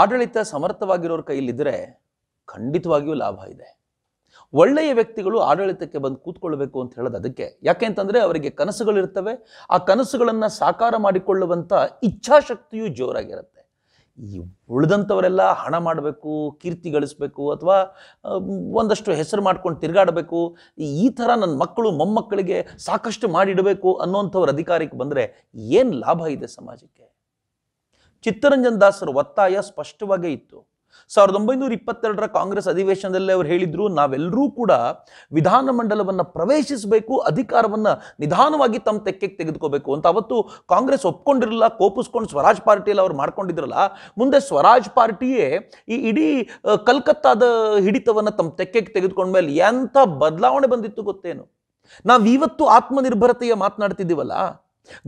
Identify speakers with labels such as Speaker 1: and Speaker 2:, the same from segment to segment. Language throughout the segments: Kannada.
Speaker 1: ಆಡಳಿತ ಸಮರ್ಥವಾಗಿರೋರ ಕೈಯಲ್ಲಿದ್ದರೆ ಖಂಡಿತವಾಗಿಯೂ ಲಾಭ ಇದೆ ಒಳ್ಳೆಯ ವ್ಯಕ್ತಿಗಳು ಆಡಳಿತಕ್ಕೆ ಬಂದು ಕೂತ್ಕೊಳ್ಬೇಕು ಅಂತ ಹೇಳೋದು ಅದಕ್ಕೆ ಯಾಕೆ ಅಂತಂದರೆ ಅವರಿಗೆ ಕನಸುಗಳಿರ್ತವೆ ಆ ಕನಸುಗಳನ್ನು ಸಾಕಾರ ಮಾಡಿಕೊಳ್ಳುವಂಥ ಇಚ್ಛಾಶಕ್ತಿಯೂ ಜೋರಾಗಿರುತ್ತೆ ಈ ಉಳಿದಂಥವರೆಲ್ಲ ಹಣ ಮಾಡಬೇಕು ಕೀರ್ತಿ ಗಳಿಸಬೇಕು ಅಥವಾ ಒಂದಷ್ಟು ಹೆಸರು ಮಾಡ್ಕೊಂಡು ತಿರುಗಾಡಬೇಕು ಈ ಥರ ನನ್ನ ಮಕ್ಕಳು ಮೊಮ್ಮಕ್ಕಳಿಗೆ ಸಾಕಷ್ಟು ಮಾಡಿಡಬೇಕು ಅನ್ನೋಂಥವ್ರ ಅಧಿಕಾರಕ್ಕೆ ಬಂದರೆ ಏನು ಲಾಭ ಇದೆ ಸಮಾಜಕ್ಕೆ ಚಿತ್ತರಂಜನ್ ದಾಸರ ಒತ್ತಾಯ ಸ್ಪಷ್ಟವಾಗೇ ಇತ್ತು ಸಾವಿರದ ಒಂಬೈನೂರ ಇಪ್ಪತ್ತೆರಡರ ಕಾಂಗ್ರೆಸ್ ಅಧಿವೇಶನದಲ್ಲಿ ಅವರು ಹೇಳಿದ್ರು ನಾವೆಲ್ಲರೂ ಕೂಡ ವಿಧಾನಮಂಡಲವನ್ನು ಪ್ರವೇಶಿಸಬೇಕು ಅಧಿಕಾರವನ್ನು ನಿಧಾನವಾಗಿ ತಮ್ಮ ತೆಕ್ಕೆಗೆ ತೆಗೆದುಕೋಬೇಕು ಅಂತ ಅವತ್ತು ಕಾಂಗ್ರೆಸ್ ಒಪ್ಕೊಂಡಿರಲಿಲ್ಲ ಕೋಪಿಸ್ಕೊಂಡು ಸ್ವರಾಜ್ ಪಾರ್ಟಿಯಲ್ಲಿ ಅವ್ರು ಮಾಡ್ಕೊಂಡಿದ್ರಲ್ಲ ಮುಂದೆ ಸ್ವರಾಜ್ ಪಾರ್ಟಿಯೇ ಈ ಇಡೀ ಕಲ್ಕತ್ತಾದ ಹಿಡಿತವನ್ನು ತಮ್ಮ ತೆಕ್ಕೆಗೆ ತೆಗೆದುಕೊಂಡ ಮೇಲೆ ಎಂಥ ಬದಲಾವಣೆ ಬಂದಿತ್ತು ಗೊತ್ತೇನು ನಾವಿವತ್ತು ಆತ್ಮನಿರ್ಭರತೆಯ ಮಾತನಾಡ್ತಿದ್ದೀವಲ್ಲ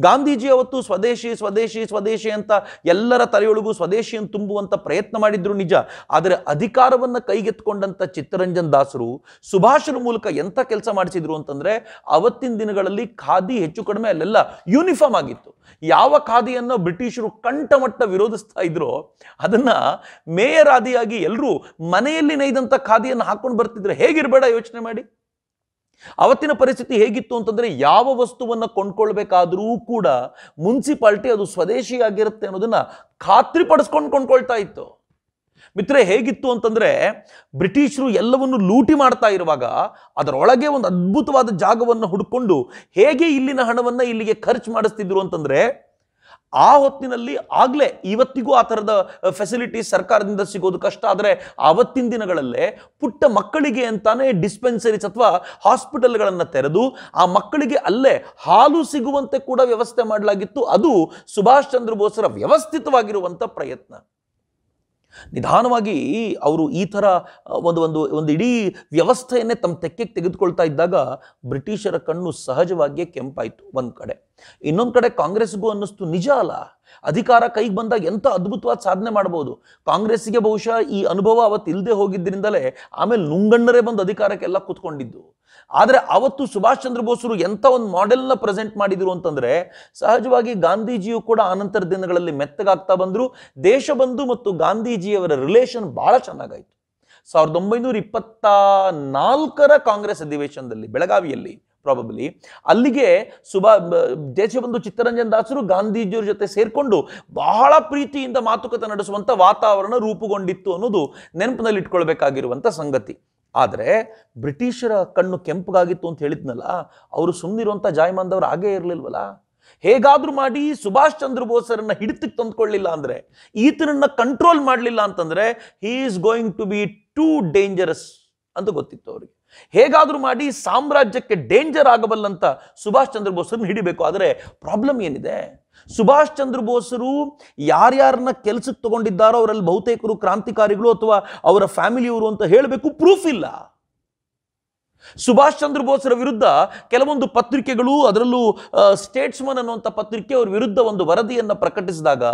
Speaker 1: ಗಾಂಧೀಜಿ ಅವತ್ತು ಸ್ವದೇಶಿ ಸ್ವದೇಶಿ ಸ್ವದೇಶಿ ಅಂತ ಎಲ್ಲರ ತಲೆಯೊಳಗೂ ಸ್ವದೇಶಿಯನ್ನು ತುಂಬುವಂಥ ಪ್ರಯತ್ನ ಮಾಡಿದ್ರು ನಿಜ ಆದರೆ ಅಧಿಕಾರವನ್ನು ಕೈಗೆತ್ಕೊಂಡಂಥ ಚಿತ್ತರಂಜನ್ ದಾಸರು ಸುಭಾಷರ ಮೂಲಕ ಎಂಥ ಕೆಲಸ ಮಾಡಿಸಿದ್ರು ಅಂತಂದರೆ ಅವತ್ತಿನ ದಿನಗಳಲ್ಲಿ ಖಾದಿ ಹೆಚ್ಚು ಕಡಿಮೆ ಅಲ್ಲೆಲ್ಲ ಯೂನಿಫಾರ್ಮ್ ಆಗಿತ್ತು ಯಾವ ಖಾದಿಯನ್ನು ಬ್ರಿಟಿಷರು ಕಂಠಮಟ್ಟ ವಿರೋಧಿಸ್ತಾ ಇದ್ರೋ ಅದನ್ನು ಮೇಯರ್ ಆದಿಯಾಗಿ ಎಲ್ಲರೂ ಮನೆಯಲ್ಲಿ ನೇಯ್ದಂಥ ಖಾದಿಯನ್ನು ಹಾಕ್ಕೊಂಡು ಬರ್ತಿದ್ರೆ ಹೇಗಿರಬೇಡ ಯೋಚನೆ ಮಾಡಿ ಅವತ್ತಿನ ಪರಿಸ್ಥಿತಿ ಹೇಗಿತ್ತು ಅಂತಂದರೆ ಯಾವ ವಸ್ತುವನ್ನು ಕೊಂಡ್ಕೊಳ್ಬೇಕಾದ್ರೂ ಕೂಡ ಮುನ್ಸಿಪಾಲ್ಟಿ ಅದು ಸ್ವದೇಶಿಯಾಗಿರುತ್ತೆ ಅನ್ನೋದನ್ನು ಖಾತ್ರಿಪಡಿಸ್ಕೊಂಡು ಕೊಂಡ್ಕೊಳ್ತಾ ಇತ್ತು ಮಿತ್ರೆ ಹೇಗಿತ್ತು ಅಂತಂದರೆ ಬ್ರಿಟಿಷರು ಎಲ್ಲವನ್ನು ಲೂಟಿ ಮಾಡ್ತಾ ಇರುವಾಗ ಅದರೊಳಗೆ ಒಂದು ಅದ್ಭುತವಾದ ಜಾಗವನ್ನು ಹುಡ್ಕೊಂಡು ಹೇಗೆ ಇಲ್ಲಿನ ಹಣವನ್ನು ಇಲ್ಲಿಗೆ ಖರ್ಚು ಮಾಡಿಸ್ತಿದ್ರು ಅಂತಂದರೆ ಆ ಹೊತ್ತಿನಲ್ಲಿ ಆಗಲೇ ಇವತ್ತಿಗೂ ಆ ಥರದ ಫೆಸಿಲಿಟಿ ಸರ್ಕಾರದಿಂದ ಸಿಗೋದು ಕಷ್ಟ ಆದರೆ ಆವತ್ತಿನ ದಿನಗಳಲ್ಲೇ ಪುಟ್ಟ ಮಕ್ಕಳಿಗೆ ಅಂತಾನೆ ಡಿಸ್ಪೆನ್ಸರೀಸ್ ಅಥವಾ ಹಾಸ್ಪಿಟಲ್ಗಳನ್ನು ತೆರೆದು ಆ ಮಕ್ಕಳಿಗೆ ಅಲ್ಲೇ ಹಾಲು ಸಿಗುವಂತೆ ಕೂಡ ವ್ಯವಸ್ಥೆ ಮಾಡಲಾಗಿತ್ತು ಅದು ಸುಭಾಷ್ ಚಂದ್ರ ಬೋಸ್ರ ವ್ಯವಸ್ಥಿತವಾಗಿರುವಂಥ ಪ್ರಯತ್ನ ನಿಧಾನವಾಗಿ ಅವರು ಈ ಥರ ಒಂದು ಒಂದು ಒಂದು ಇಡೀ ವ್ಯವಸ್ಥೆಯನ್ನೇ ತಮ್ಮ ತೆಕ್ಕೆಗೆ ತೆಗೆದುಕೊಳ್ತಾ ಇದ್ದಾಗ ಬ್ರಿಟಿಷರ ಕಣ್ಣು ಸಹಜವಾಗಿಯೇ ಕೆಂಪಾಯಿತು ಒಂದು ಕಡೆ ಇನ್ನೊಂದು ಕಡೆ ಕಾಂಗ್ರೆಸ್ಗೂ ಅನ್ನಿಸ್ತು ನಿಜ ಅಲ್ಲ ಅಧಿಕಾರ ಕೈಗೆ ಬಂದಾಗ ಎಂಥ ಅದ್ಭುತವಾದ ಸಾಧನೆ ಮಾಡ್ಬೋದು ಕಾಂಗ್ರೆಸ್ಸಿಗೆ ಬಹುಶಃ ಈ ಅನುಭವ ಅವತ್ತು ಇಲ್ಲದೆ ಹೋಗಿದ್ದರಿಂದಲೇ ಆಮೇಲೆ ನುಂಗಣ್ಣರೇ ಬಂದು ಅಧಿಕಾರಕ್ಕೆಲ್ಲ ಕೂತ್ಕೊಂಡಿದ್ದು ಆದರೆ ಅವತ್ತು ಸುಭಾಷ್ ಚಂದ್ರ ಬೋಸರು ಎಂಥ ಒಂದು ಮಾಡೆಲ್ನ ಪ್ರೆಸೆಂಟ್ ಮಾಡಿದರು ಅಂತಂದರೆ ಸಹಜವಾಗಿ ಗಾಂಧೀಜಿಯು ಕೂಡ ಆನಂತರ ದಿನಗಳಲ್ಲಿ ಮೆತ್ತಗಾಗ್ತಾ ಬಂದರು ದೇಶಬಂಧು ಮತ್ತು ಗಾಂಧೀಜಿಯವರ ರಿಲೇಷನ್ ಭಾಳ ಚೆನ್ನಾಗಾಯಿತು ಸಾವಿರದ ಒಂಬೈನೂರ ಇಪ್ಪತ್ತ ನಾಲ್ಕರ ಕಾಂಗ್ರೆಸ್ ಅಧಿವೇಶನದಲ್ಲಿ ಬೆಳಗಾವಿಯಲ್ಲಿ ಪ್ರಾಬಬಲಿ ಅಲ್ಲಿಗೆ ಸುಭಾ ದೇಶಬಂಧು ಚಿತ್ತರಂಜನ್ ದಾಸರು ಗಾಂಧೀಜಿಯವ್ರ ಜೊತೆ ಸೇರಿಕೊಂಡು ಬಹಳ ಪ್ರೀತಿಯಿಂದ ಮಾತುಕತೆ ನಡೆಸುವಂಥ ವಾತಾವರಣ ರೂಪುಗೊಂಡಿತ್ತು ಅನ್ನೋದು ನೆನಪಿನಲ್ಲಿ ಇಟ್ಕೊಳ್ಬೇಕಾಗಿರುವಂಥ ಸಂಗತಿ ಆದರೆ ಬ್ರಿಟಿಷರ ಕಣ್ಣು ಕೆಂಪಗಾಗಿತ್ತು ಅಂತ ಹೇಳಿದ್ನಲ್ಲ ಅವರು ಸುಮ್ಮನಿರುವಂಥ ಜಾಯಮಾನದವ್ರು ಹಾಗೇ ಇರಲಿಲ್ವಲ್ಲ ಹೇಗಾದರೂ ಮಾಡಿ ಸುಭಾಷ್ ಚಂದ್ರ ಬೋಸರನ್ನ ಹಿಡಿತಕ್ಕೆ ತಂದುಕೊಳ್ಳಿಲ್ಲ ಅಂದರೆ ಈತನನ್ನ ಕಂಟ್ರೋಲ್ ಮಾಡಲಿಲ್ಲ ಅಂತಂದ್ರೆ he is going to be too dangerous ಅಂತ ಗೊತ್ತಿತ್ತು ಅವರಿಗೆ ಹೇಗಾದರೂ ಮಾಡಿ ಸಾಮ್ರಾಜ್ಯಕ್ಕೆ ಡೇಂಜರ್ ಆಗಬಲ್ಲಂತ ಸುಭಾಷ್ ಚಂದ್ರ ಬೋಸರನ್ನು ಹಿಡಿಬೇಕು ಆದರೆ ಪ್ರಾಬ್ಲಮ್ ಏನಿದೆ ಸುಭಾಷ್ ಚಂದ್ರ ಬೋಸರು ಯಾರ್ಯಾರನ್ನ ಕೆಲಸಕ್ಕೆ ತಗೊಂಡಿದ್ದಾರೋ ಅವರಲ್ಲಿ ಬಹುತೇಕರು ಕ್ರಾಂತಿಕಾರಿಗಳು ಅಥವಾ ಅವರ ಫ್ಯಾಮಿಲಿಯವರು ಅಂತ ಹೇಳಬೇಕು ಪ್ರೂಫ್ ಇಲ್ಲ ಸುಭಾಷ್ ಚಂದ್ರ ಬೋಸ್ರ ವಿರುದ್ಧ ಕೆಲವೊಂದು ಪತ್ರಿಕೆಗಳು ಅದರಲ್ಲೂ ಸ್ಟೇಟ್ಸ್ಮನ್ ಅನ್ನುವಂಥ ಪತ್ರಿಕೆ ಅವರ ವಿರುದ್ಧ ಒಂದು ವರದಿಯನ್ನು ಪ್ರಕಟಿಸಿದಾಗ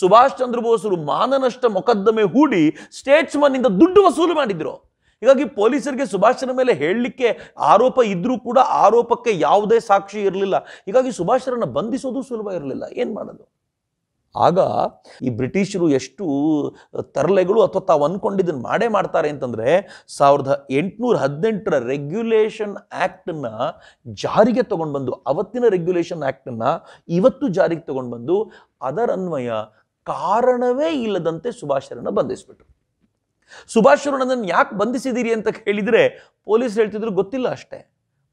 Speaker 1: ಸುಭಾಷ್ ಚಂದ್ರ ಬೋಸರು ಮಾನನಷ್ಟ ಮೊಕದ್ದಮೆ ಹೂಡಿ ಸ್ಟೇಟ್ಸ್ಮನ್ ಇಂದ ದುಡ್ಡು ವಸೂಲು ಮಾಡಿದ್ರು ಹೀಗಾಗಿ ಪೊಲೀಸರಿಗೆ ಸುಭಾಷರ ಮೇಲೆ ಹೇಳಲಿಕ್ಕೆ ಆರೋಪ ಇದ್ರೂ ಕೂಡ ಆರೋಪಕ್ಕೆ ಯಾವುದೇ ಸಾಕ್ಷಿ ಇರಲಿಲ್ಲ ಹೀಗಾಗಿ ಸುಭಾಷರನ್ನು ಬಂಧಿಸೋದು ಸುಲಭ ಇರಲಿಲ್ಲ ಏನು ಮಾಡೋದು ಆಗ ಈ ಬ್ರಿಟಿಷರು ಎಷ್ಟು ತರಲೆಗಳು ಅಥವಾ ತಾವು ಅಂದ್ಕೊಂಡಿದ್ದನ್ನು ಮಾಡೇ ಮಾಡ್ತಾರೆ ಅಂತಂದರೆ ಸಾವಿರದ ಎಂಟುನೂರ ಹದಿನೆಂಟರ ರೆಗ್ಯುಲೇಷನ್ ಆ್ಯಕ್ಟನ್ನು ಜಾರಿಗೆ ತೊಗೊಂಡು ಬಂದು ಅವತ್ತಿನ ರೆಗ್ಯುಲೇಷನ್ ಆ್ಯಕ್ಟನ್ನು ಇವತ್ತು ಜಾರಿಗೆ ತೊಗೊಂಡು ಬಂದು ಅನ್ವಯ ಕಾರಣವೇ ಇಲ್ಲದಂತೆ ಸುಭಾಷರನ್ನು ಬಂಧಿಸಿಬಿಟ್ರು ಸುಭಾಷರು ನನ್ನನ್ನು ಯಾಕೆ ಬಂಧಿಸಿದ್ದೀರಿ ಅಂತ ಕೇಳಿದರೆ ಪೊಲೀಸ್ ಹೇಳ್ತಿದ್ರು ಗೊತ್ತಿಲ್ಲ ಅಷ್ಟೇ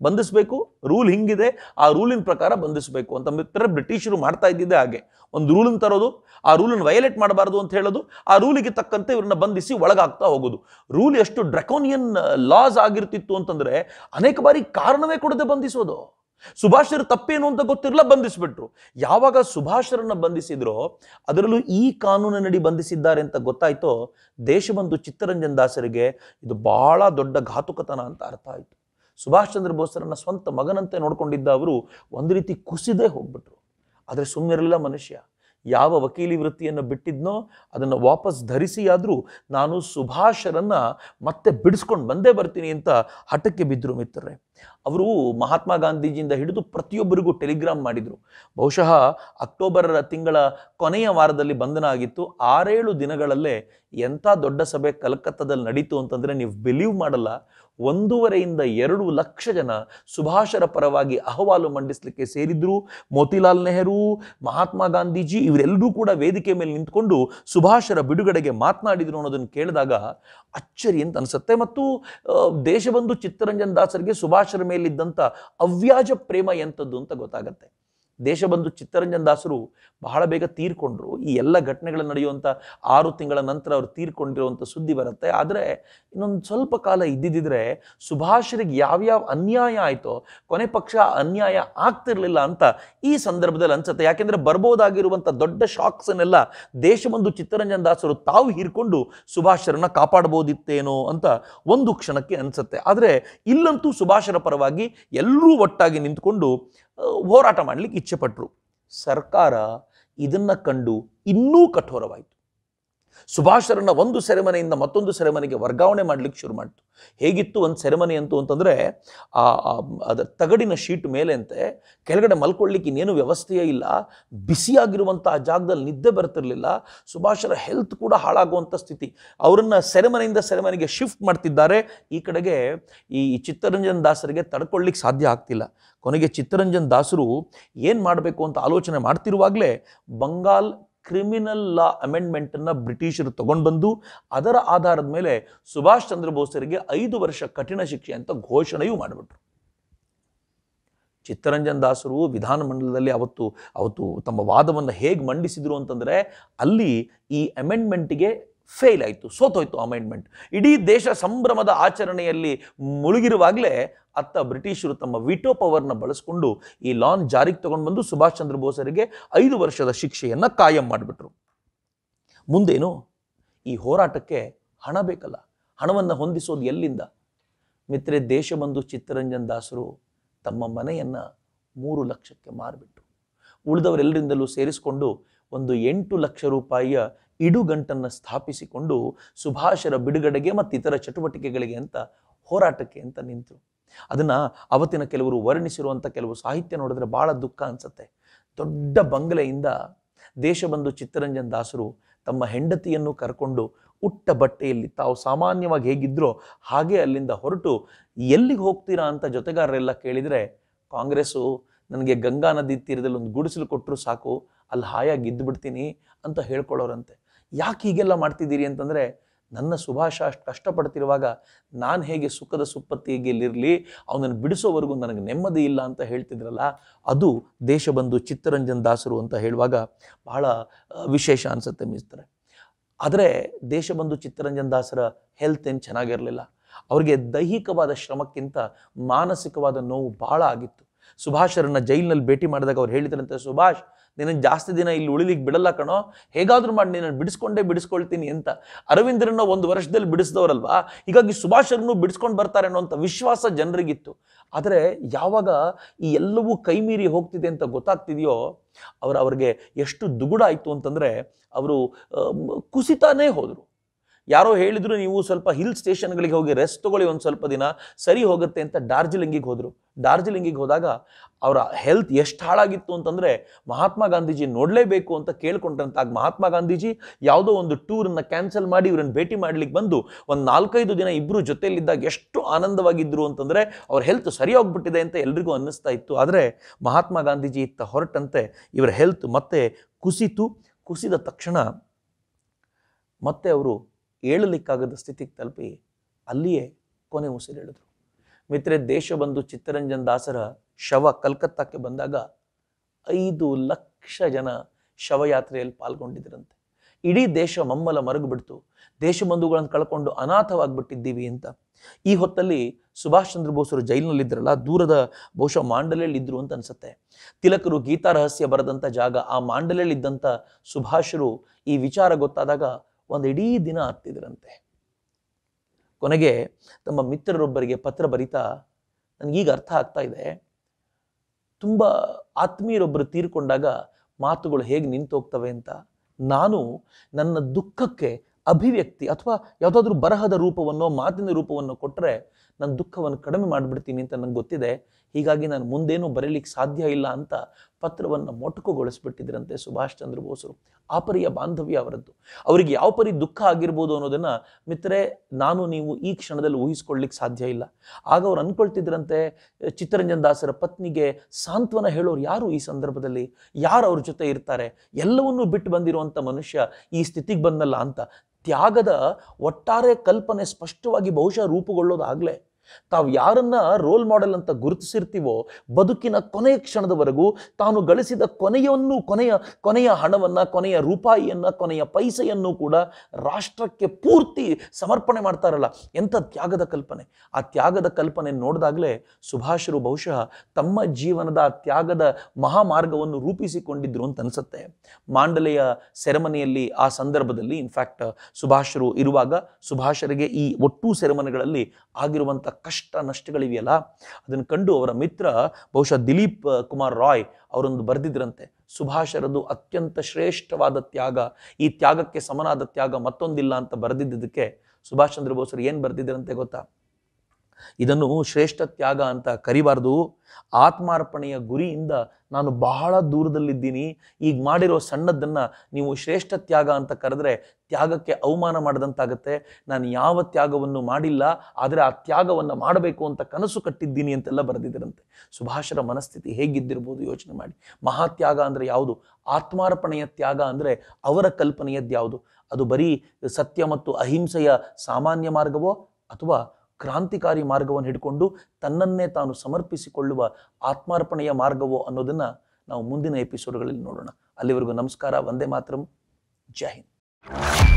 Speaker 1: ಬಂಧಿಸಬೇಕು ರೂಲ್ ಹಿಂಗಿದೆ ಆ ರೂಲಿನ ಪ್ರಕಾರ ಬಂಧಿಸಬೇಕು ಅಂತ ಮಿತ್ರ ಬ್ರಿಟಿಷರು ಮಾಡ್ತಾ ಇದ್ದಿದ್ದೆ ಹಾಗೆ ಒಂದು ರೂಲನ್ನು ತರೋದು ಆ ರೂಲನ್ನು ವಯಲೇಟ್ ಮಾಡಬಾರ್ದು ಅಂತ ಹೇಳೋದು ಆ ರೂಲಿಗೆ ತಕ್ಕಂತೆ ಇವ್ರನ್ನ ಬಂಧಿಸಿ ಒಳಗಾಗ್ತಾ ಹೋಗೋದು ರೂಲ್ ಎಷ್ಟು ಡ್ರಕೋನಿಯನ್ ಲಾಸ್ uh, ಆಗಿರ್ತಿತ್ತು ಅಂತಂದರೆ ಅನೇಕ ಬಾರಿ ಕಾರಣವೇ ಕೊಡದೆ ಬಂಧಿಸೋದು ಸುಭಾಷರು ತಪ್ಪೇನು ಅಂತ ಗೊತ್ತಿರಲ್ಲ ಬಂಧಿಸ್ಬಿಟ್ರು ಯಾವಾಗ ಸುಭಾಷರನ್ನ ಬಂಧಿಸಿದ್ರೋ ಅದರಲ್ಲೂ ಈ ಕಾನೂನಿನಡಿ ಬಂಧಿಸಿದ್ದಾರೆ ಅಂತ ಗೊತ್ತಾಯ್ತೋ ದೇಶಬಂಧು ಚಿತ್ತರಂಜನ್ ದಾಸರಿಗೆ ಇದು ಬಹಳ ದೊಡ್ಡ ಘಾತುಕತನ ಅಂತ ಅರ್ಥ ಆಯಿತು ಸುಭಾಷ್ ಚಂದ್ರ ಬೋಸರನ್ನ ಸ್ವಂತ ಮಗನಂತೆ ನೋಡ್ಕೊಂಡಿದ್ದ ಅವರು ಒಂದು ರೀತಿ ಕುಸಿದೇ ಹೋಗ್ಬಿಟ್ರು ಆದರೆ ಸುಮ್ಮನಿರಲಿಲ್ಲ ಮನುಷ್ಯ ಯಾವ ವಕೀಲಿ ವೃತ್ತಿಯನ್ನು ಬಿಟ್ಟಿದ್ನೋ ಅದನ್ನು ವಾಪಸ್ ಧರಿಸಿಯಾದರೂ ನಾನು ಸುಭಾಷರನ್ನು ಮತ್ತೆ ಬಿಡಿಸ್ಕೊಂಡು ಬಂದೇ ಬರ್ತೀನಿ ಅಂತ ಹಠಕ್ಕೆ ಬಿದ್ದರು ಮಿತ್ರರೆ ಅವರು ಮಹಾತ್ಮ ಗಾಂಧೀಜಿಯಿಂದ ಹಿಡಿದು ಪ್ರತಿಯೊಬ್ಬರಿಗೂ ಟೆಲಿಗ್ರಾಮ್ ಮಾಡಿದರು ಬಹುಶಃ ಅಕ್ಟೋಬರ್ ತಿಂಗಳ ಕೊನೆಯ ವಾರದಲ್ಲಿ ಬಂಧನ ಆಗಿತ್ತು ಆರೇಳು ದಿನಗಳಲ್ಲೇ ಎಂಥ ದೊಡ್ಡ ಸಭೆ ಕಲ್ಕತ್ತಾದಲ್ಲಿ ನಡೀತು ಅಂತಂದರೆ ನೀವು ಬಿಲೀವ್ ಮಾಡಲ್ಲ ಒಂದೂವರೆಯಿಂದ ಎರಡು ಲಕ್ಷ ಜನ ಸುಭಾಷರ ಪರವಾಗಿ ಅಹವಾಲು ಮಂಡಿಸಲಿಕ್ಕೆ ಸೇರಿದ್ರು ಮೋತಿಲಾಲ್ ನೆಹರು ಮಹಾತ್ಮ ಗಾಂಧೀಜಿ ಇವರೆಲ್ಲರೂ ಕೂಡ ವೇದಿಕೆ ಮೇಲೆ ನಿಂತ್ಕೊಂಡು ಸುಭಾಷರ ಬಿಡುಗಡೆಗೆ ಮಾತನಾಡಿದ್ರು ಅನ್ನೋದನ್ನು ಕೇಳಿದಾಗ ಅಚ್ಚರಿ ಅಂತ ಅನಿಸುತ್ತೆ ಮತ್ತು ದೇಶಬಂಧು ಚಿತ್ತರಂಜನ್ ದಾಸರಿಗೆ ಸುಭಾಷರ ಮೇಲಿದ್ದಂಥ ಅವ್ಯಾಜ ಪ್ರೇಮ ಎಂಥದ್ದು ಅಂತ ಗೊತ್ತಾಗುತ್ತೆ ದೇಶಬಂಧು ಚಿತ್ತರಂಜನ್ ದಾಸರು ಬಹಳ ಬೇಗ ತೀರ್ಕೊಂಡ್ರು ಈ ಎಲ್ಲ ಘಟನೆಗಳು ನಡೆಯುವಂಥ ಆರು ತಿಂಗಳ ನಂತರ ಅವರು ತೀರ್ಕೊಂಡಿರುವಂಥ ಸುದ್ದಿ ಬರುತ್ತೆ ಆದರೆ ಇನ್ನೊಂದು ಸ್ವಲ್ಪ ಕಾಲ ಇದ್ದಿದ್ದರೆ ಸುಭಾಷರಿಗೆ ಯಾವ್ಯಾವ ಅನ್ಯಾಯ ಆಯಿತೋ ಕೊನೆ ಪಕ್ಷ ಅನ್ಯಾಯ ಆಗ್ತಿರಲಿಲ್ಲ ಅಂತ ಈ ಸಂದರ್ಭದಲ್ಲಿ ಅನ್ಸುತ್ತೆ ಯಾಕೆಂದರೆ ಬರ್ಬೋದಾಗಿರುವಂಥ ದೊಡ್ಡ ಶಾಕ್ಸನ್ನೆಲ್ಲ ದೇಶಬಂಧು ಚಿತ್ತರಂಜನ್ ದಾಸರು ತಾವು ಹೀರ್ಕೊಂಡು ಸುಭಾಷರನ್ನ ಕಾಪಾಡ್ಬೋದಿತ್ತೇನೋ ಅಂತ ಒಂದು ಕ್ಷಣಕ್ಕೆ ಅನಿಸುತ್ತೆ ಆದರೆ ಇಲ್ಲಂತೂ ಸುಭಾಷರ ಪರವಾಗಿ ಎಲ್ಲರೂ ಒಟ್ಟಾಗಿ ನಿಂತ್ಕೊಂಡು ಹೋರಾಟ ಮಾಡಲಿಕ್ಕೆ ಇಚ್ಛೆ ಪಟ್ಟರು ಸರ್ಕಾರ ಇದನ್ನು ಕಂಡು ಇನ್ನೂ ಕಠೋರವಾಯಿತು ಸುಭಾಷರನ್ನು ಒಂದು ಸೆರೆಮನೆಯಿಂದ ಮತ್ತೊಂದು ಸೆರೆಮನೆಗೆ ವರ್ಗಾವಣೆ ಮಾಡಲಿಕ್ಕೆ ಶುರು ಮಾಡ್ತು ಹೇಗಿತ್ತು ಒಂದು ಸೆರೆಮನೆ ಅಂತೂ ಅಂತಂದರೆ ಆ ಅದರ ತಗಡಿನ ಶೀಟ್ ಮೇಲೆ ಅಂತೆ ಕೆಳಗಡೆ ಮಲ್ಕೊಳ್ಳಿಕ್ಕೆ ಇನ್ನೇನು ವ್ಯವಸ್ಥೆಯೇ ಇಲ್ಲ ಬಿಸಿಯಾಗಿರುವಂಥ ಜಾಗದಲ್ಲಿ ನಿದ್ದೆ ಬರ್ತಿರಲಿಲ್ಲ ಸುಭಾಷರ ಹೆಲ್ತ್ ಕೂಡ ಹಾಳಾಗುವಂಥ ಸ್ಥಿತಿ ಅವರನ್ನು ಸೆರೆಮನೆಯಿಂದ ಸೆರೆಮನೆಗೆ ಶಿಫ್ಟ್ ಮಾಡ್ತಿದ್ದಾರೆ ಈ ಕಡೆಗೆ ಈ ಚಿತ್ತರಂಜನ್ ದಾಸರಿಗೆ ತಡ್ಕೊಳ್ಳಿಕ್ಕೆ ಸಾಧ್ಯ ಆಗ್ತಿಲ್ಲ ಕೊನೆಗೆ ಚಿತ್ತರಂಜನ್ ದಾಸರು ಏನು ಮಾಡಬೇಕು ಅಂತ ಆಲೋಚನೆ ಮಾಡ್ತಿರುವಾಗಲೇ ಬಂಗಾಲ್ ಕ್ರಿಮಿನಲ್ ಲಾ ಅಮೆಂಡ್ಮೆಂಟನ್ನು ಬ್ರಿಟಿಷರು ತಗೊಂಡು ಬಂದು ಅದರ ಆಧಾರದ ಮೇಲೆ ಸುಭಾಷ್ ಚಂದ್ರ ಬೋಸರಿಗೆ ಐದು ವರ್ಷ ಕಠಿಣ ಶಿಕ್ಷೆ ಅಂತ ಘೋಷಣೆಯೂ ಮಾಡಿಬಿಟ್ರು ಚಿತ್ತರಂಜನ್ ದಾಸರು ವಿಧಾನಮಂಡಲದಲ್ಲಿ ಅವತ್ತು ಅವತ್ತು ತಮ್ಮ ವಾದವನ್ನು ಹೇಗೆ ಮಂಡಿಸಿದ್ರು ಅಂತಂದರೆ ಅಲ್ಲಿ ಈ ಅಮೆಂಡ್ಮೆಂಟಿಗೆ ಫೇಲ್ ಆಯಿತು ಸೋತೋಯ್ತು ಅಮೆಂಡ್ಮೆಂಟ್ ಇಡೀ ದೇಶ ಸಂಭ್ರಮದ ಆಚರಣೆಯಲ್ಲಿ ಮುಳುಗಿರುವಾಗಲೇ ಅತ್ತ ಬ್ರಿಟಿಷರು ತಮ್ಮ ವಿಟೋ ಪವರ್ನ ಬಳಸಿಕೊಂಡು ಈ ಲಾನ್ ಜಾರಿಗೆ ತಗೊಂಡು ಬಂದು ಸುಭಾಷ್ ಚಂದ್ರ ಬೋಸರಿಗೆ ಐದು ವರ್ಷದ ಶಿಕ್ಷೆಯನ್ನು ಕಾಯಂ ಮಾಡಿಬಿಟ್ರು ಮುಂದೇನು ಈ ಹೋರಾಟಕ್ಕೆ ಹಣ ಬೇಕಲ್ಲ ಹಣವನ್ನು ಹೊಂದಿಸೋದು ಎಲ್ಲಿಂದ ಮಿತ್ರೆ ದೇಶಬಂಧು ಚಿತ್ತರಂಜನ್ ದಾಸರು ತಮ್ಮ ಮನೆಯನ್ನು ಮೂರು ಲಕ್ಷಕ್ಕೆ ಮಾರಿಬಿಟ್ರು ಉಳಿದವರೆಲ್ಲರಿಂದಲೂ ಸೇರಿಸಿಕೊಂಡು ಒಂದು ಎಂಟು ಲಕ್ಷ ರೂಪಾಯಿಯ ಇಡುಗಂಟನ್ನು ಸ್ಥಾಪಿಸಿಕೊಂಡು ಸುಭಾಷರ ಬಿಡುಗಡೆಗೆ ಮತ್ತು ಇತರ ಚಟುವಟಿಕೆಗಳಿಗೆ ಅಂತ ಹೋರಾಟಕ್ಕೆ ಅಂತ ನಿಂತರು ಅದನ್ನು ಅವತ್ತಿನ ಕೆಲವರು ವರ್ಣಿಸಿರುವಂಥ ಕೆಲವು ಸಾಹಿತ್ಯ ನೋಡಿದ್ರೆ ಭಾಳ ದುಃಖ ಅನ್ಸುತ್ತೆ ದೊಡ್ಡ ಬಂಗಲೆಯಿಂದ ದೇಶಬಂಧು ಚಿತ್ತರಂಜನ್ ದಾಸರು ತಮ್ಮ ಹೆಂಡತಿಯನ್ನು ಕರ್ಕೊಂಡು ಉಟ್ಟ ಬಟ್ಟೆಯಲ್ಲಿ ತಾವು ಸಾಮಾನ್ಯವಾಗಿ ಹೇಗಿದ್ರೋ ಹಾಗೆ ಅಲ್ಲಿಂದ ಹೊರಟು ಎಲ್ಲಿಗೆ ಹೋಗ್ತೀರಾ ಅಂತ ಜೊತೆಗಾರರೆಲ್ಲ ಕೇಳಿದರೆ ಕಾಂಗ್ರೆಸ್ಸು ನನಗೆ ಗಂಗಾ ನದಿ ತೀರದಲ್ಲಿ ಒಂದು ಗುಡಿಸಲು ಕೊಟ್ಟರು ಸಾಕು ಅಲ್ಲಿ ಹಾಯಾಗಿ ಇದ್ದು ಬಿಡ್ತೀನಿ ಅಂತ ಹೇಳ್ಕೊಳ್ಳೋರಂತೆ ಯಾಕೆ ಹೀಗೆಲ್ಲ ಮಾಡ್ತಿದ್ದೀರಿ ಅಂತಂದರೆ ನನ್ನ ಸುಭಾಷ ಅಷ್ಟು ಕಷ್ಟಪಡ್ತಿರುವಾಗ ನಾನು ಹೇಗೆ ಸುಖದ ಸುಪ್ಪತ್ತಿಗೆಲ್ಲಿರಲಿ ಅವನನ್ನು ಬಿಡಿಸೋವರೆಗೂ ನನಗೆ ನೆಮ್ಮದಿ ಇಲ್ಲ ಅಂತ ಹೇಳ್ತಿದ್ರಲ್ಲ ಅದು ದೇಶಬಂಧು ಚಿತ್ತರಂಜನ್ ದಾಸರು ಅಂತ ಹೇಳುವಾಗ ಬಹಳ ವಿಶೇಷ ಅನಿಸುತ್ತೆ ಮೀಸ್ತಾರೆ ಆದರೆ ದೇಶಬಂಧು ಚಿತ್ತರಂಜನ್ ದಾಸರ ಹೆಲ್ತ್ ಏನು ಚೆನ್ನಾಗಿರಲಿಲ್ಲ ಅವರಿಗೆ ದೈಹಿಕವಾದ ಶ್ರಮಕ್ಕಿಂತ ಮಾನಸಿಕವಾದ ನೋವು ಭಾಳ ಆಗಿತ್ತು ಸುಭಾಷರನ್ನ ಜೈಲಿನಲ್ಲಿ ಭೇಟಿ ಮಾಡಿದಾಗ ಅವ್ರು ಹೇಳಿದ್ರಂತೆ ಸುಭಾಷ್ ನಿನ್ನ ಜಾಸ್ತಿ ದಿನ ಇಲ್ಲಿ ಉಳಿಲಿಕ್ಕೆ ಬಿಡಲ್ಲ ಕಣೋ ಹೇಗಾದರೂ ಮಾಡಿ ನಿನ್ನನ್ನು ಬಿಡಿಸ್ಕೊಂಡೇ ಬಿಡಿಸ್ಕೊಳ್ತೀನಿ ಅಂತ ಅರವಿಂದ್ರನ್ನ ಒಂದು ವರ್ಷದಲ್ಲಿ ಬಿಡಿಸಿದವರಲ್ವಾ ಹೀಗಾಗಿ ಸುಭಾಷರನ್ನು ಬಿಡಿಸ್ಕೊಂಡು ಬರ್ತಾರೆ ಅನ್ನೋಂಥ ವಿಶ್ವಾಸ ಜನರಿಗಿತ್ತು ಆದರೆ ಯಾವಾಗ ಈ ಎಲ್ಲವೂ ಕೈ ಮೀರಿ ಹೋಗ್ತಿದೆ ಅಂತ ಗೊತ್ತಾಗ್ತಿದೆಯೋ ಅವರು ಅವ್ರಿಗೆ ಎಷ್ಟು ದುಗುಡ ಆಯಿತು ಅಂತಂದರೆ ಅವರು ಕುಸಿತಾನೇ ಹೋದರು ಯಾರೋ ಹೇಳಿದ್ರು ನೀವು ಸ್ವಲ್ಪ ಹಿಲ್ ಸ್ಟೇಷನ್ಗಳಿಗೆ ಹೋಗಿ ರೆಸ್ಟ್ ತಗೊಳ್ಳಿ ಒಂದು ಸ್ವಲ್ಪ ದಿನ ಸರಿ ಹೋಗುತ್ತೆ ಅಂತ ಡಾರ್ಜಿಲಿಂಗಿಗೆ ಹೋದರು ಡಾರ್ಜಿಲಿಂಗಿಗೆ ಹೋದಾಗ ಅವರ ಹೆಲ್ತ್ ಎಷ್ಟು ಹಾಳಾಗಿತ್ತು ಅಂತಂದರೆ ಮಹಾತ್ಮ ಗಾಂಧೀಜಿ ನೋಡಲೇಬೇಕು ಅಂತ ಕೇಳ್ಕೊಂಡ್ರಂತಾಗ ಮಹಾತ್ಮ ಗಾಂಧೀಜಿ ಯಾವುದೋ ಒಂದು ಟೂರನ್ನು ಕ್ಯಾನ್ಸಲ್ ಮಾಡಿ ಇವರನ್ನು ಭೇಟಿ ಮಾಡ್ಲಿಕ್ಕೆ ಬಂದು ಒಂದು ನಾಲ್ಕೈದು ದಿನ ಇಬ್ಬರು ಜೊತೆಯಲ್ಲಿದ್ದಾಗ ಎಷ್ಟು ಆನಂದವಾಗಿದ್ದರು ಅಂತಂದರೆ ಅವ್ರ ಹೆಲ್ತ್ ಸರಿ ಹೋಗ್ಬಿಟ್ಟಿದೆ ಅಂತ ಎಲ್ರಿಗೂ ಅನ್ನಿಸ್ತಾ ಇತ್ತು ಆದರೆ ಮಹಾತ್ಮ ಗಾಂಧೀಜಿ ಇತ್ತ ಹೊರಟಂತೆ ಇವರ ಹೆಲ್ತ್ ಮತ್ತೆ ಕುಸಿತು ಕುಸಿದ ತಕ್ಷಣ ಮತ್ತೆ ಅವರು ಏಳಲಿಕ್ಕಾಗದ ಸ್ಥಿತಿಗೆ ತಲುಪಿ ಅಲ್ಲಿಯೇ ಕೊನೆ ಉಸಿರೆಳೆದರು ಮಿತ್ರೆ ದೇಶ ಬಂದು ಚಿತ್ತರಂಜನ್ ದಾಸರ ಶವ ಕಲ್ಕತ್ತಾಕ್ಕೆ ಬಂದಾಗ ಐದು ಲಕ್ಷ ಜನ ಶವಯಾತ್ರೆಯಲ್ಲಿ ಪಾಲ್ಗೊಂಡಿದ್ದರಂತೆ ಇಡೀ ದೇಶ ಮಮ್ಮಲ ಮರಗು ಬಿಡ್ತು ಬಂಧುಗಳನ್ನು ಕಳ್ಕೊಂಡು ಅನಾಥವಾಗ್ಬಿಟ್ಟಿದ್ದೀವಿ ಅಂತ ಈ ಹೊತ್ತಲ್ಲಿ ಸುಭಾಷ್ ಚಂದ್ರ ಬೋಸರು ಜೈಲಿನಲ್ಲಿದ್ದರಲ್ಲ ದೂರದ ಬಹುಶಃ ಮಾಂಡಲೆಯಲ್ಲಿ ಇದ್ರು ಅಂತ ಅನ್ಸುತ್ತೆ ತಿಲಕರು ಗೀತಾ ರಹಸ್ಯ ಬರೆದಂಥ ಜಾಗ ಆ ಮಾಂಡಲೆಯಲ್ಲಿದ್ದಂಥ ಸುಭಾಷರು ಈ ವಿಚಾರ ಗೊತ್ತಾದಾಗ ಒಂದು ಇಡೀ ದಿನ ಆಗ್ತಿದ್ರಂತೆ ಕೊನೆಗೆ ತಮ್ಮ ಮಿತ್ರರೊಬ್ಬರಿಗೆ ಪತ್ರ ಬರಿತಾ ನನಗೀಗ ಅರ್ಥ ಆಗ್ತಾ ಇದೆ ತುಂಬ ಆತ್ಮೀಯರೊಬ್ಬರು ತೀರ್ಕೊಂಡಾಗ ಮಾತುಗಳು ಹೇಗೆ ನಿಂತೋಗ್ತವೆ ಅಂತ ನಾನು ನನ್ನ ದುಃಖಕ್ಕೆ ಅಭಿವ್ಯಕ್ತಿ ಅಥವಾ ಯಾವುದಾದ್ರೂ ಬರಹದ ರೂಪವನ್ನು ಮಾತಿನ ರೂಪವನ್ನು ಕೊಟ್ಟರೆ ನನ್ನ ದುಃಖವನ್ನು ಕಡಿಮೆ ಮಾಡಿಬಿಡ್ತೀನಿ ಅಂತ ನನಗೆ ಗೊತ್ತಿದೆ ಹೀಗಾಗಿ ನಾನು ಮುಂದೇನೂ ಬರೀಲಿಕ್ಕೆ ಸಾಧ್ಯ ಇಲ್ಲ ಅಂತ ಪತ್ರವನ್ನು ಮೊಟಕುಗೊಳಿಸ್ಬಿಟ್ಟಿದ್ರಂತೆ ಸುಭಾಷ್ ಚಂದ್ರ ಬೋಸರು ಪರಿಯ ಬಾಂಧವ್ಯ ಅವರದ್ದು ಅವರಿಗೆ ಯಾವ ಪರಿ ದುಃಖ ಆಗಿರ್ಬೋದು ಅನ್ನೋದನ್ನು ಮಿತ್ರೇ ನಾನು ನೀವು ಈ ಕ್ಷಣದಲ್ಲಿ ಊಹಿಸ್ಕೊಳ್ಳಿಕ್ಕೆ ಸಾಧ್ಯ ಇಲ್ಲ ಆಗ ಅವ್ರು ಅಂದ್ಕೊಳ್ತಿದ್ರಂತೆ ಚಿತ್ತರಂಜನ್ ದಾಸರ ಪತ್ನಿಗೆ ಸಾಂತ್ವನ ಹೇಳೋರು ಯಾರು ಈ ಸಂದರ್ಭದಲ್ಲಿ ಯಾರು ಅವ್ರ ಜೊತೆ ಇರ್ತಾರೆ ಎಲ್ಲವನ್ನೂ ಬಿಟ್ಟು ಬಂದಿರುವಂಥ ಮನುಷ್ಯ ಈ ಸ್ಥಿತಿಗೆ ಬಂದಲ್ಲ ಅಂತ ತ್ಯಾಗದ ಒಟ್ಟಾರೆ ಕಲ್ಪನೆ ಸ್ಪಷ್ಟವಾಗಿ ಬಹುಶಃ ರೂಪುಗೊಳ್ಳೋದಾಗಲೇ ತಾವು ಯಾರನ್ನ ರೋಲ್ ಮಾಡೆಲ್ ಅಂತ ಗುರುತಿಸಿರ್ತೀವೋ ಬದುಕಿನ ಕೊನೆಯ ಕ್ಷಣದವರೆಗೂ ತಾನು ಗಳಿಸಿದ ಕೊನೆಯನ್ನು ಕೊನೆಯ ಕೊನೆಯ ಹಣವನ್ನು ಕೊನೆಯ ರೂಪಾಯಿಯನ್ನು ಕೊನೆಯ ಪೈಸೆಯನ್ನು ಕೂಡ ರಾಷ್ಟ್ರಕ್ಕೆ ಪೂರ್ತಿ ಸಮರ್ಪಣೆ ಮಾಡ್ತಾರಲ್ಲ ಎಂಥ ತ್ಯಾಗದ ಕಲ್ಪನೆ ಆ ತ್ಯಾಗದ ಕಲ್ಪನೆ ನೋಡಿದಾಗಲೇ ಸುಭಾಷರು ಬಹುಶಃ ತಮ್ಮ ಜೀವನದ ತ್ಯಾಗದ ಮಹಾಮಾರ್ಗವನ್ನು ರೂಪಿಸಿಕೊಂಡಿದ್ರು ಅಂತ ಅನಿಸುತ್ತೆ ಮಾಂಡಲೆಯ ಸೆರೆಮನೆಯಲ್ಲಿ ಆ ಸಂದರ್ಭದಲ್ಲಿ ಇನ್ಫ್ಯಾಕ್ಟ್ ಸುಭಾಷರು ಇರುವಾಗ ಸುಭಾಷರಿಗೆ ಈ ಒಟ್ಟು ಸೆರೆಮನೆಗಳಲ್ಲಿ ಆಗಿರುವಂಥ ಕಷ್ಟ ನಷ್ಟಗಳಿವೆಯಲ್ಲ ಅದನ್ನು ಕಂಡು ಅವರ ಮಿತ್ರ ಬಹುಶಃ ದಿಲೀಪ್ ಕುಮಾರ್ ರಾಯ್ ಅವರೊಂದು ಬರೆದಿದ್ರಂತೆ ಸುಭಾಷರದು ಅತ್ಯಂತ ಶ್ರೇಷ್ಠವಾದ ತ್ಯಾಗ ಈ ತ್ಯಾಗಕ್ಕೆ ಸಮನಾದ ತ್ಯಾಗ ಮತ್ತೊಂದಿಲ್ಲ ಅಂತ ಬರೆದಿದ್ದಕ್ಕೆ ಸುಭಾಷ್ ಚಂದ್ರ ಬೋಸರು ಏನು ಬರೆದಿದ್ರಂತೆ ಗೊತ್ತಾ ಇದನ್ನು ಶ್ರೇಷ್ಠ ತ್ಯಾಗ ಅಂತ ಕರಿಬಾರ್ದು ಆತ್ಮಾರ್ಪಣೆಯ ಗುರಿಯಿಂದ ನಾನು ಬಹಳ ದೂರದಲ್ಲಿದ್ದೀನಿ ಈಗ ಮಾಡಿರೋ ಸಣ್ಣದ್ದನ್ನು ನೀವು ಶ್ರೇಷ್ಠ ತ್ಯಾಗ ಅಂತ ಕರೆದ್ರೆ ತ್ಯಾಗಕ್ಕೆ ಅವಮಾನ ಮಾಡಿದಂತಾಗತ್ತೆ ನಾನು ಯಾವ ತ್ಯಾಗವನ್ನು ಮಾಡಿಲ್ಲ ಆದರೆ ಆ ತ್ಯಾಗವನ್ನು ಮಾಡಬೇಕು ಅಂತ ಕನಸು ಕಟ್ಟಿದ್ದೀನಿ ಅಂತೆಲ್ಲ ಬರೆದಿದ್ದರಂತೆ ಸುಭಾಷರ ಮನಸ್ಥಿತಿ ಹೇಗಿದ್ದಿರ್ಬೋದು ಯೋಚನೆ ಮಾಡಿ ಮಹಾತ್ಯಾಗ ಅಂದರೆ ಯಾವುದು ಆತ್ಮಾರ್ಪಣೆಯ ತ್ಯಾಗ ಅಂದರೆ ಅವರ ಯಾವುದು ಅದು ಬರೀ ಸತ್ಯ ಮತ್ತು ಅಹಿಂಸೆಯ ಸಾಮಾನ್ಯ ಮಾರ್ಗವೋ ಅಥವಾ ಕ್ರಾಂತಿಕಾರಿ ಮಾರ್ಗವನ್ನು ಹಿಡ್ಕೊಂಡು ತನ್ನನ್ನೇ ತಾನು ಸಮರ್ಪಿಸಿಕೊಳ್ಳುವ ಆತ್ಮಾರ್ಪಣೆಯ ಮಾರ್ಗವೋ ಅನ್ನೋದನ್ನು ನಾವು ಮುಂದಿನ ಎಪಿಸೋಡ್ಗಳಲ್ಲಿ ನೋಡೋಣ ಅಲ್ಲಿವರೆಗೂ ನಮಸ್ಕಾರ ವಂದೇ ಮಾತರಂ ಜೈ ಹಿಂದ್